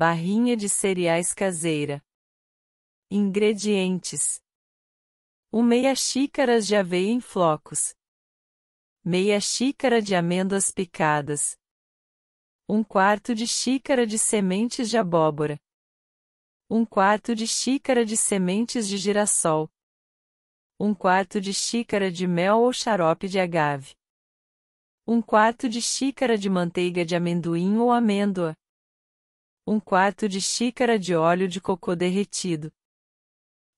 Barrinha de cereais caseira. Ingredientes: 1 meia xícara de aveia em flocos, meia xícara de amêndoas picadas, 1 quarto de xícara de sementes de abóbora, 1 quarto de xícara de sementes de girassol, 1 quarto de xícara de mel ou xarope de agave, 1 quarto de xícara de manteiga de amendoim ou amêndoa, 1 quarto de xícara de óleo de cocô derretido.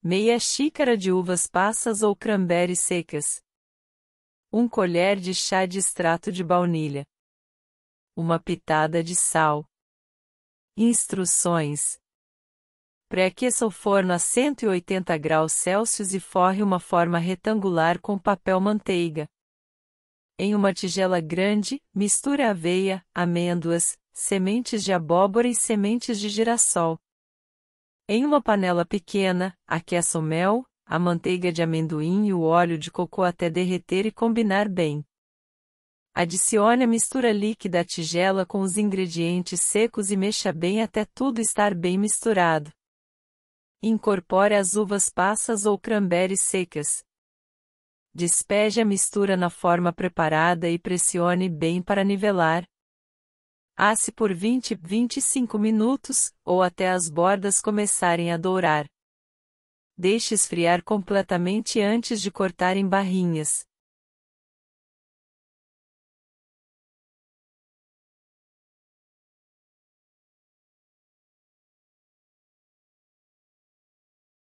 Meia xícara de uvas passas ou cranberries secas. 1 colher de chá de extrato de baunilha. Uma pitada de sal. Instruções: Pré-aqueça o forno a 180 graus Celsius e forre uma forma retangular com papel manteiga. Em uma tigela grande, misture aveia, amêndoas, sementes de abóbora e sementes de girassol. Em uma panela pequena, aqueça o mel, a manteiga de amendoim e o óleo de cocô até derreter e combinar bem. Adicione a mistura líquida à tigela com os ingredientes secos e mexa bem até tudo estar bem misturado. Incorpore as uvas passas ou cranberries secas. Despeje a mistura na forma preparada e pressione bem para nivelar, asse por 20 25 minutos, ou até as bordas começarem a dourar. Deixe esfriar completamente antes de cortar em barrinhas.